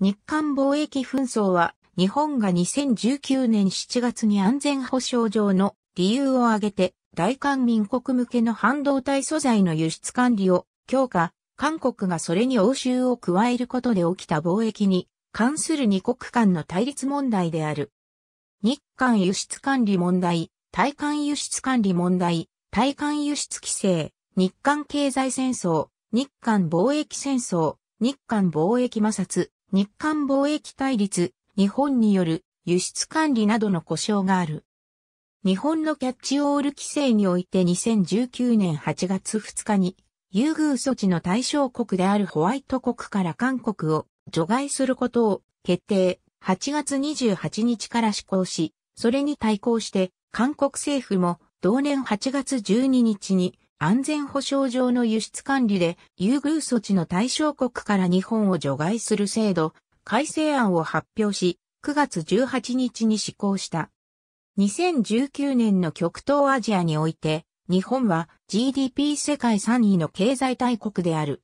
日韓貿易紛争は、日本が2019年7月に安全保障上の理由を挙げて、大韓民国向けの半導体素材の輸出管理を強化、韓国がそれに応酬を加えることで起きた貿易に関する二国間の対立問題である。日韓輸出管理問題、対韓輸出管理問題、対韓輸出規制、日韓経済戦争、日韓貿易戦争、日韓貿易摩擦、日韓貿易対立、日本による輸出管理などの故障がある。日本のキャッチオール規制において2019年8月2日に優遇措置の対象国であるホワイト国から韓国を除外することを決定8月28日から施行し、それに対抗して韓国政府も同年8月12日に安全保障上の輸出管理で優遇措置の対象国から日本を除外する制度改正案を発表し、9月18日に施行した。2019年の極東アジアにおいて、日本は GDP 世界3位の経済大国である。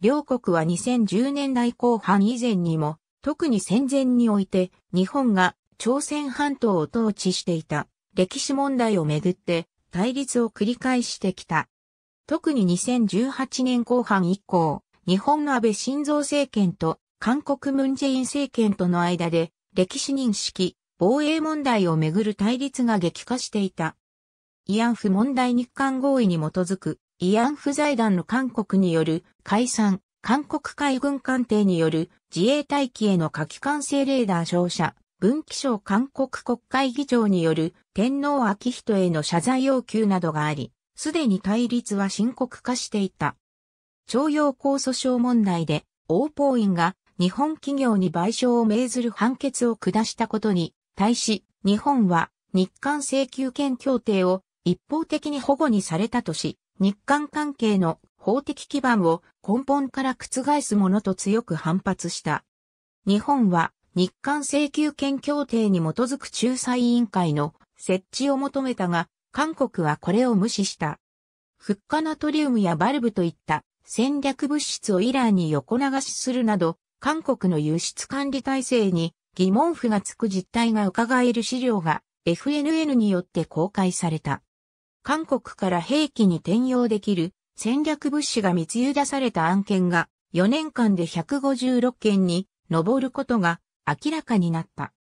両国は2010年代後半以前にも、特に戦前において、日本が朝鮮半島を統治していた歴史問題をめぐって対立を繰り返してきた。特に2018年後半以降、日本の安倍晋三政権と韓国ムンジェイン政権との間で歴史認識、防衛問題をめぐる対立が激化していた。慰安婦問題日韓合意に基づく慰安婦財団の韓国による解散、韓国海軍艦艇による自衛隊機への火器管制レーダー照射、文気省韓国国会議長による天皇昭仁への謝罪要求などがあり、すでに対立は深刻化していた。徴用工訴訟問題で、王法院が日本企業に賠償を命ずる判決を下したことに対し、日本は日韓請求権協定を一方的に保護にされたとし、日韓関係の法的基盤を根本から覆すものと強く反発した。日本は日韓請求権協定に基づく仲裁委員会の設置を求めたが、韓国はこれを無視した。フッ化ナトリウムやバルブといった戦略物質をイランに横流しするなど、韓国の輸出管理体制に疑問符がつく実態が伺える資料が FNN によって公開された。韓国から兵器に転用できる戦略物資が密輸出された案件が4年間で156件に上ることが明らかになった。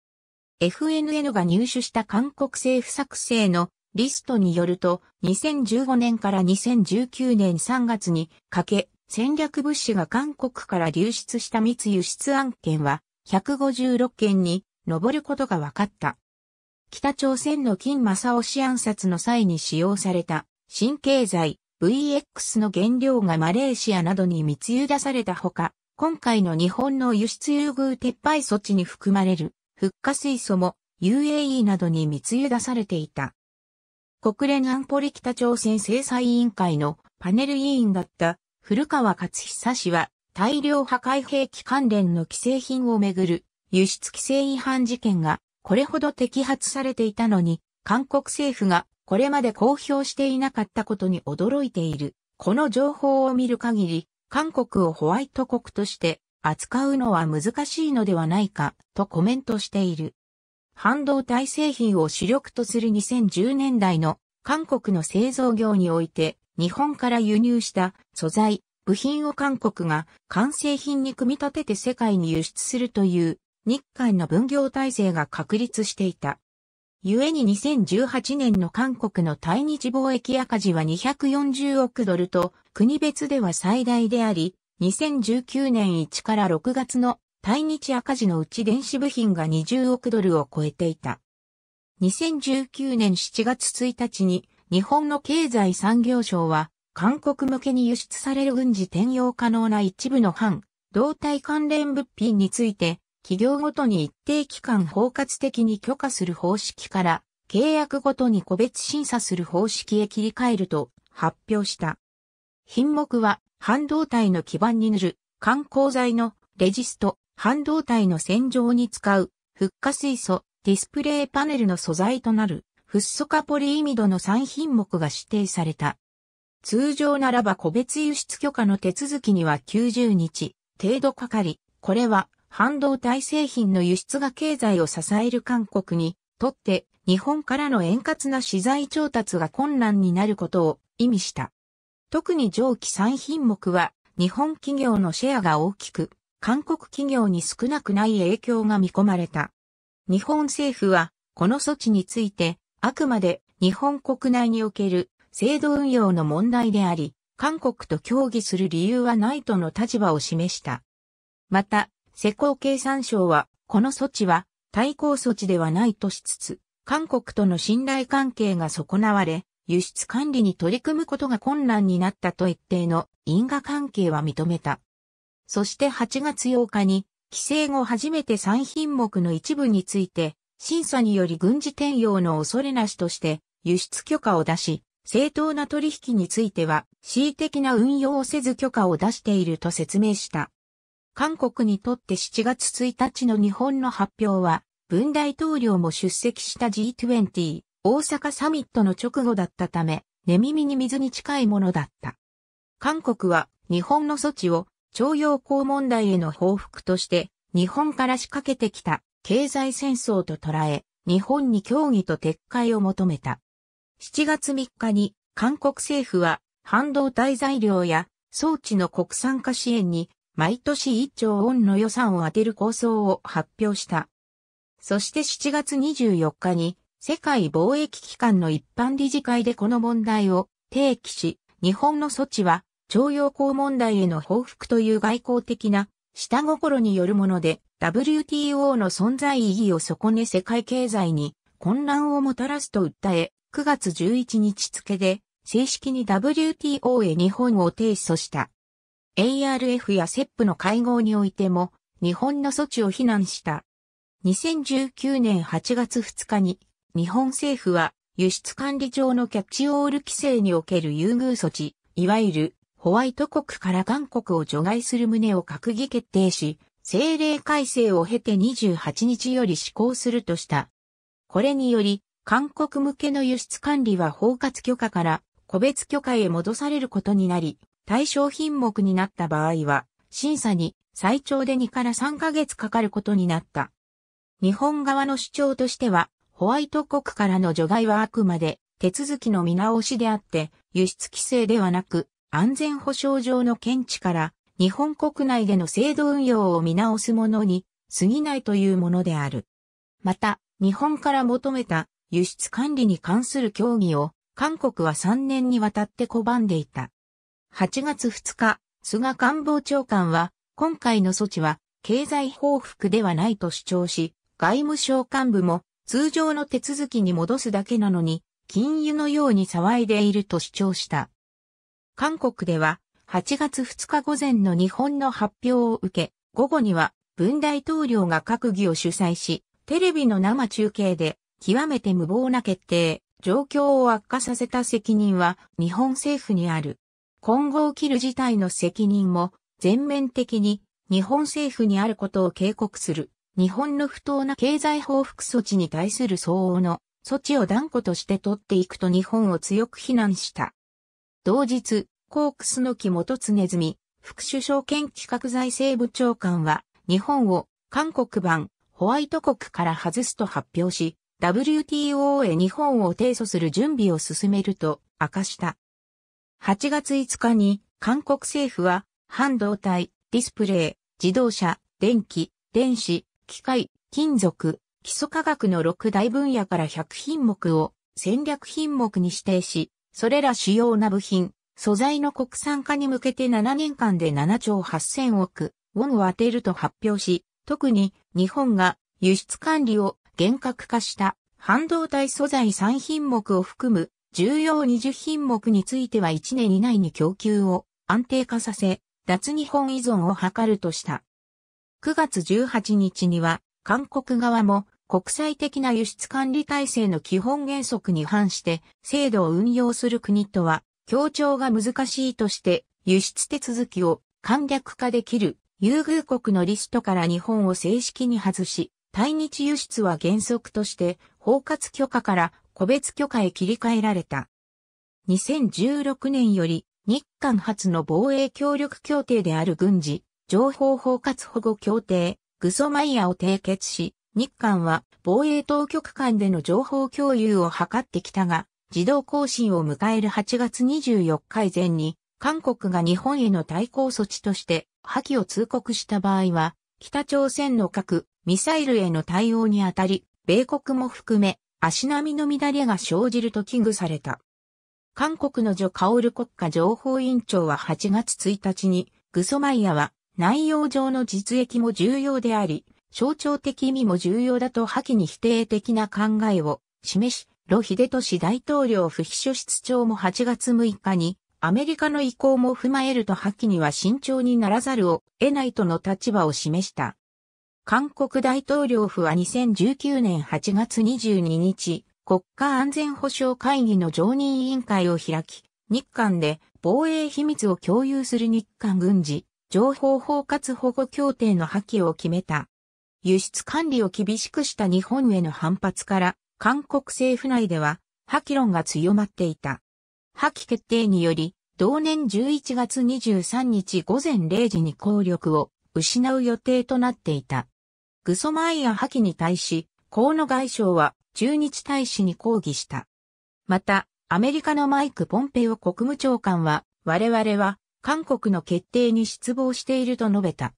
FNN が入手した韓国政府作成のリストによると、2015年から2019年3月にかけ、戦略物資が韓国から流出した密輸出案件は156件に上ることが分かった。北朝鮮の金正氏暗殺の際に使用された新経済 VX の原料がマレーシアなどに密輸出されたほか、今回の日本の輸出優遇撤廃措置に含まれる、復活水素も UAE などに密輸出されていた。国連安保理北朝鮮制裁委員会のパネル委員だった古川勝久氏は大量破壊兵器関連の規制品をめぐる輸出規制違反事件がこれほど摘発されていたのに韓国政府がこれまで公表していなかったことに驚いている。この情報を見る限り韓国をホワイト国として扱うのは難しいのではないかとコメントしている。半導体製品を主力とする2010年代の韓国の製造業において日本から輸入した素材、部品を韓国が完成品に組み立てて世界に輸出するという日韓の分業体制が確立していた。故に2018年の韓国の対日貿易赤字は240億ドルと、国別では最大であり、2019年1から6月の対日赤字のうち電子部品が20億ドルを超えていた。2019年7月1日に日本の経済産業省は韓国向けに輸出される軍事転用可能な一部の反動体関連物品について企業ごとに一定期間包括的に許可する方式から、契約ごとに個別審査する方式へ切り替えると発表した。品目は、半導体の基板に塗る、観光材のレジスト、半導体の洗浄に使う、フッ化水素、ディスプレイパネルの素材となる、フッ素化ポリイミドの3品目が指定された。通常ならば個別輸出許可の手続きには90日程度かかり、これは半導体製品の輸出が経済を支える韓国にとって日本からの円滑な資材調達が困難になることを意味した。特に上記3品目は日本企業のシェアが大きく、韓国企業に少なくない影響が見込まれた。日本政府はこの措置についてあくまで日本国内における制度運用の問題であり、韓国と協議する理由はないとの立場を示した。また、施工経産省は、この措置は対抗措置ではないとしつつ、韓国との信頼関係が損なわれ、輸出管理に取り組むことが困難になったと一定の因果関係は認めた。そして8月8日に、規制後初めて3品目の一部について、審査により軍事転用の恐れなしとして輸出許可を出し、正当な取引については恣意的な運用をせず許可を出していると説明した。韓国にとって7月1日の日本の発表は、文大統領も出席した G20 大阪サミットの直後だったため、寝耳に水に近いものだった。韓国は日本の措置を徴用工問題への報復として日本から仕掛けてきた経済戦争と捉え、日本に協議と撤回を求めた。7月3日に韓国政府は半導体材料や装置の国産化支援に毎年1兆ウォンの予算を当てる構想を発表した。そして7月24日に世界貿易機関の一般理事会でこの問題を提起し、日本の措置は徴用工問題への報復という外交的な下心によるもので WTO の存在意義を損ね世界経済に混乱をもたらすと訴え、9月11日付で正式に WTO へ日本を提訴した。ARF やセ e p の会合においても、日本の措置を非難した。2019年8月2日に、日本政府は、輸出管理上のキャッチオール規制における優遇措置、いわゆるホワイト国から韓国を除外する旨を閣議決定し、政令改正を経て28日より施行するとした。これにより、韓国向けの輸出管理は包括許可から個別許可へ戻されることになり、対象品目になった場合は、審査に最長で2から3ヶ月かかることになった。日本側の主張としては、ホワイト国からの除外はあくまで手続きの見直しであって、輸出規制ではなく、安全保障上の見地から日本国内での制度運用を見直すものに過ぎないというものである。また、日本から求めた輸出管理に関する協議を韓国は3年にわたって拒んでいた。8月2日、菅官房長官は、今回の措置は、経済報復ではないと主張し、外務省幹部も、通常の手続きに戻すだけなのに、金融のように騒いでいると主張した。韓国では、8月2日午前の日本の発表を受け、午後には、文大統領が閣議を主催し、テレビの生中継で、極めて無謀な決定、状況を悪化させた責任は日本政府にある。今後起きる事態の責任も全面的に日本政府にあることを警告する。日本の不当な経済報復措置に対する相応の措置を断固として取っていくと日本を強く非難した。同日、コークスの木元常住、副首相兼企画財政部長官は、日本を韓国版ホワイト国から外すと発表し、WTO へ日本を提訴する準備を進めると明かした。8月5日に韓国政府は半導体、ディスプレイ、自動車、電気、電子、機械、金属、基礎科学の6大分野から100品目を戦略品目に指定し、それら主要な部品、素材の国産化に向けて7年間で7兆8000億ウォンを当てると発表し、特に日本が輸出管理を厳格化した半導体素材3品目を含む重要20品目については1年以内に供給を安定化させ、脱日本依存を図るとした。9月18日には、韓国側も国際的な輸出管理体制の基本原則に反して制度を運用する国とは協調が難しいとして輸出手続きを簡略化できる優遇国のリストから日本を正式に外し、対日輸出は原則として包括許可から個別許可へ切り替えられた。2016年より日韓初の防衛協力協定である軍事、情報包括保護協定、グソマイヤを締結し、日韓は防衛当局間での情報共有を図ってきたが、自動更新を迎える8月24日以前に、韓国が日本への対抗措置として破棄を通告した場合は、北朝鮮の核、ミサイルへの対応にあたり、米国も含め、足並みの乱れが生じると危惧された。韓国のジョ・カオル国家情報委員長は8月1日に、グソマイヤは内容上の実益も重要であり、象徴的意味も重要だと破棄に否定的な考えを示し、ロ・ヒデト氏大統領不秘書室長も8月6日に、アメリカの意向も踏まえると破棄には慎重にならざるを得ないとの立場を示した。韓国大統領府は2019年8月22日、国家安全保障会議の常任委員会を開き、日韓で防衛秘密を共有する日韓軍事、情報包括保護協定の破棄を決めた。輸出管理を厳しくした日本への反発から、韓国政府内では破棄論が強まっていた。破棄決定により、同年11月23日午前0時に効力を失う予定となっていた。グソマイア破棄に対し、河野外相は駐日大使に抗議した。また、アメリカのマイク・ポンペオ国務長官は、我々は韓国の決定に失望していると述べた。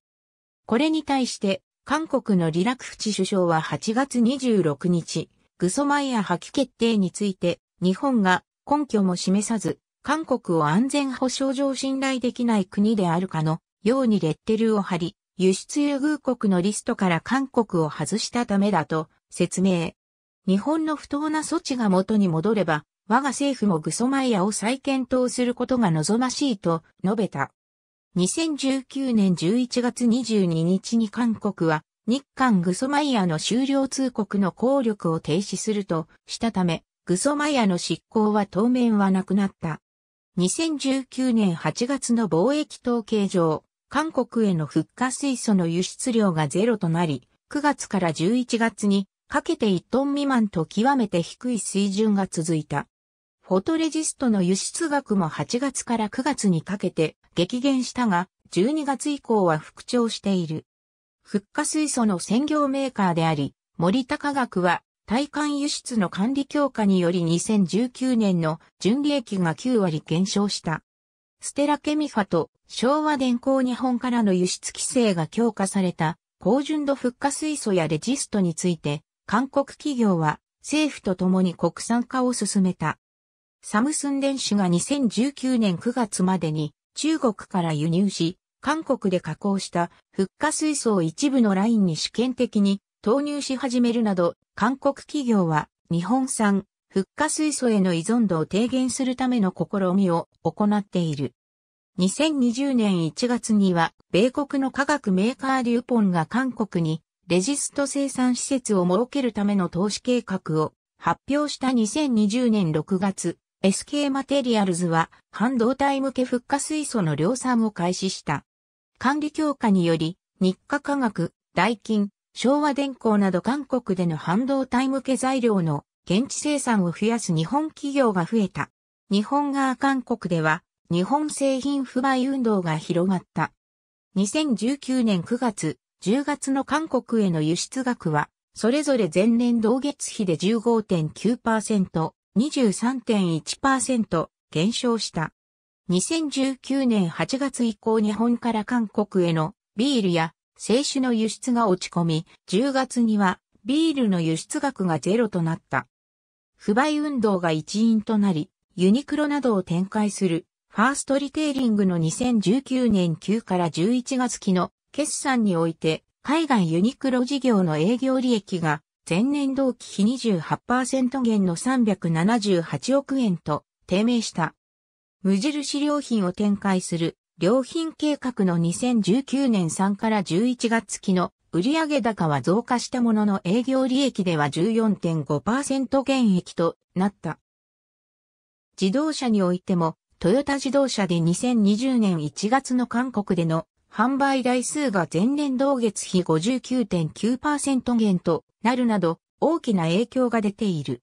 これに対して、韓国のリラクフチ首相は8月26日、グソマイア破棄決定について、日本が根拠も示さず、韓国を安全保障上信頼できない国であるかのようにレッテルを貼り、輸出優遇国のリストから韓国を外したためだと説明。日本の不当な措置が元に戻れば、我が政府もグソマイヤを再検討することが望ましいと述べた。2019年11月22日に韓国は日韓グソマイヤの終了通告の効力を停止するとしたため、グソマイヤの執行は当面はなくなった。2019年8月の貿易統計上、韓国への復化水素の輸出量がゼロとなり、9月から11月にかけて1トン未満と極めて低い水準が続いた。フォトレジストの輸出額も8月から9月にかけて激減したが、12月以降は復調している。復化水素の専業メーカーであり、森高学は、対艦輸出の管理強化により2019年の純利益が9割減少した。ステラケミファと昭和電工日本からの輸出規制が強化された高純度復化水素やレジストについて、韓国企業は政府と共に国産化を進めた。サムスン電子が2019年9月までに中国から輸入し、韓国で加工した復化水素を一部のラインに試験的に投入し始めるなど、韓国企業は日本産復化水素への依存度を低減するための試みを行っている。2020年1月には、米国の化学メーカーリューポンが韓国にレジスト生産施設を設けるための投資計画を発表した2020年6月、SK マテリアルズは半導体向け復化水素の量産を開始した。管理強化により、日課科学、代金、昭和電工など韓国での半導体向け材料の現地生産を増やす日本企業が増えた。日本側韓国では日本製品不買運動が広がった。2019年9月、10月の韓国への輸出額は、それぞれ前年同月比で15.9%、23.1%減少した。2019年8月以降日本から韓国へのビールや製酒の輸出が落ち込み、10月にはビールの輸出額がゼロとなった。不買運動が一因となり、ユニクロなどを展開する、ファーストリテイリングの2019年9から11月期の決算において、海外ユニクロ事業の営業利益が前年同期比28%減の378億円と低迷した。無印良品を展開する良品計画の2019年3から11月期の売上高は増加したものの営業利益では14.5%減益となった。自動車においても、トヨタ自動車で2020年1月の韓国での販売台数が前年同月比59.9%減となるなど大きな影響が出ている。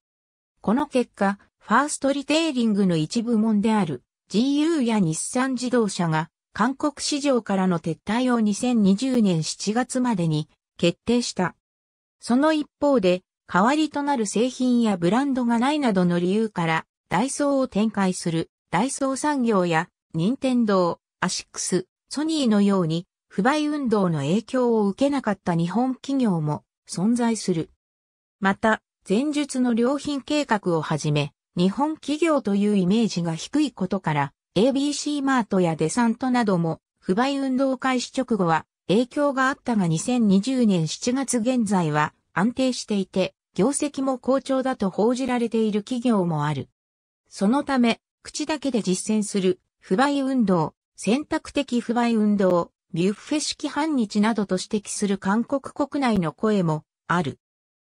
この結果、ファーストリテイリングの一部門である GU や日産自動車が韓国市場からの撤退を2020年7月までに決定した。その一方で、代わりとなる製品やブランドがないなどの理由から、ダイソーを展開する、ダイソー産業や、任天堂、アシックス、ソニーのように、不買運動の影響を受けなかった日本企業も存在する。また、前述の良品計画をはじめ、日本企業というイメージが低いことから、ABC マートやデサントなども不買運動開始直後は影響があったが2020年7月現在は安定していて業績も好調だと報じられている企業もある。そのため、口だけで実践する不買運動、選択的不買運動、ビュッフェ式反日などと指摘する韓国国内の声もある。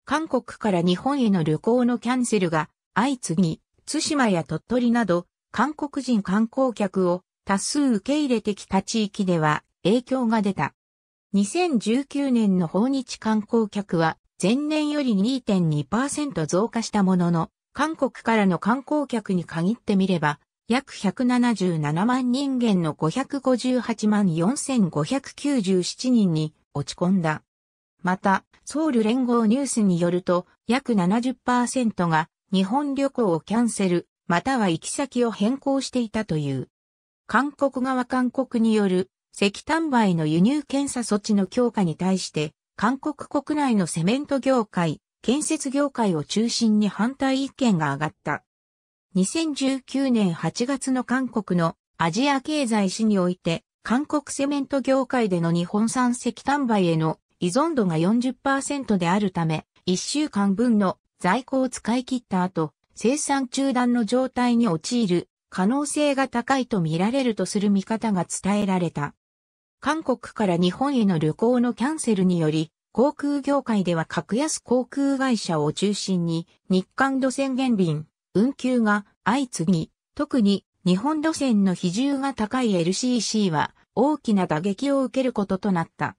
韓国から日本への旅行のキャンセルが相次ぎ、津島や鳥取など韓国人観光客を多数受け入れてきた地域では影響が出た。2019年の訪日観光客は前年より2.2%増加したものの、韓国からの観光客に限ってみれば、約177万人間の558万4597人に落ち込んだ。また、ソウル連合ニュースによると、約70%が日本旅行をキャンセル、または行き先を変更していたという。韓国側韓国による石炭灰の輸入検査措置の強化に対して、韓国国内のセメント業界、建設業界を中心に反対意見が上がった。2019年8月の韓国のアジア経済史において、韓国セメント業界での日本産石炭売への依存度が40%であるため、1週間分の在庫を使い切った後、生産中断の状態に陥る可能性が高いと見られるとする見方が伝えられた。韓国から日本への旅行のキャンセルにより、航空業界では格安航空会社を中心に日韓路線減便、運休が相次ぎ、特に日本路線の比重が高い LCC は大きな打撃を受けることとなった。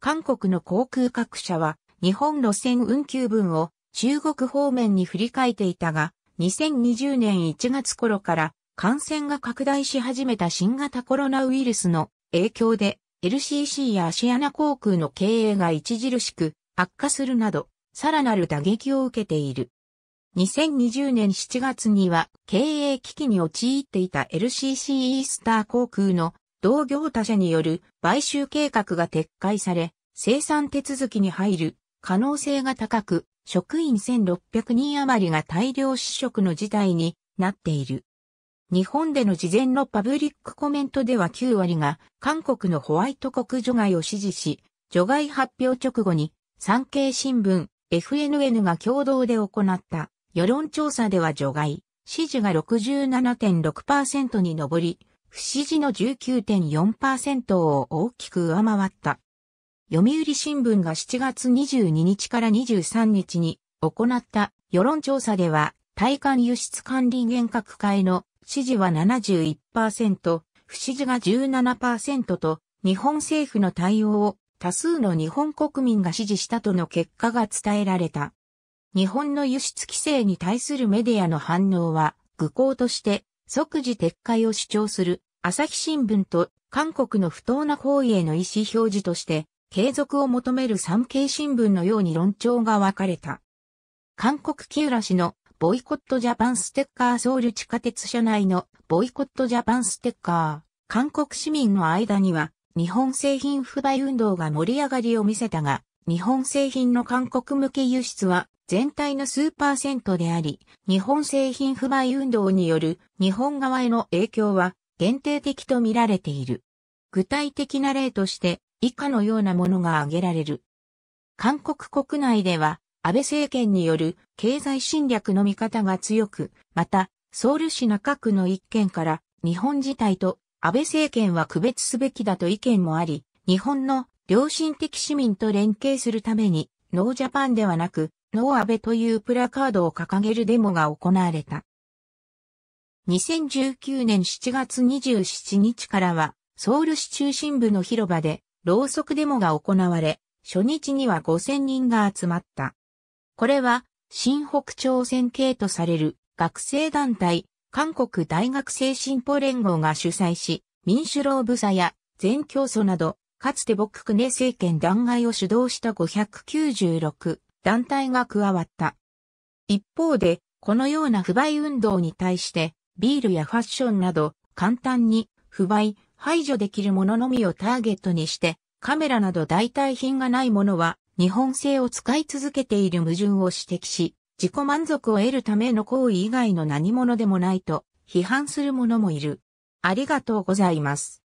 韓国の航空各社は日本路線運休分を中国方面に振り返っていたが、2020年1月頃から感染が拡大し始めた新型コロナウイルスの影響で LCC やアシアナ航空の経営が著しく悪化するなど、さらなる打撃を受けている。2020年7月には経営危機に陥っていた LCC イースター航空の同業他社による買収計画が撤回され、生産手続きに入る可能性が高く、職員1600人余りが大量失職の事態になっている。日本での事前のパブリックコメントでは9割が韓国のホワイト国除外を支持し、除外発表直後に産経新聞 FNN が共同で行った世論調査では除外、支持が67.6%に上り、不支持の19.4%を大きく上回った。読売新聞が7月22日から23日に行った世論調査では、対艦輸出管理厳格化への支持は71%、不支持が17%と、日本政府の対応を多数の日本国民が支持したとの結果が伝えられた。日本の輸出規制に対するメディアの反応は、愚行として即時撤回を主張する朝日新聞と韓国の不当な行為への意思表示として継続を求める産経新聞のように論調が分かれた。韓国木浦市のボイコットジャパンステッカーソウル地下鉄車内のボイコットジャパンステッカー。韓国市民の間には日本製品不買運動が盛り上がりを見せたが、日本製品の韓国向け輸出は全体の数パーセントであり、日本製品不買運動による日本側への影響は限定的と見られている。具体的な例として、以下のようなものが挙げられる。韓国国内では安倍政権による経済侵略の見方が強く、また、ソウル市中区の一件から日本自体と安倍政権は区別すべきだと意見もあり、日本の良心的市民と連携するために、ノージャパンではなく、ノー安倍というプラカードを掲げるデモが行われた。2019年7月27日からは、ソウル市中心部の広場で、ろうそくデモが行われ、初日には5000人が集まった。これは、新北朝鮮系とされる学生団体、韓国大学生進歩連合が主催し、民主労部座や全教祖など、かつて僕クネ政権弾劾を主導した596団体が加わった。一方で、このような不買運動に対して、ビールやファッションなど、簡単に不買、排除できるもののみをターゲットにして、カメラなど代替品がないものは、日本製を使い続けている矛盾を指摘し、自己満足を得るための行為以外の何者でもないと批判する者もいる。ありがとうございます。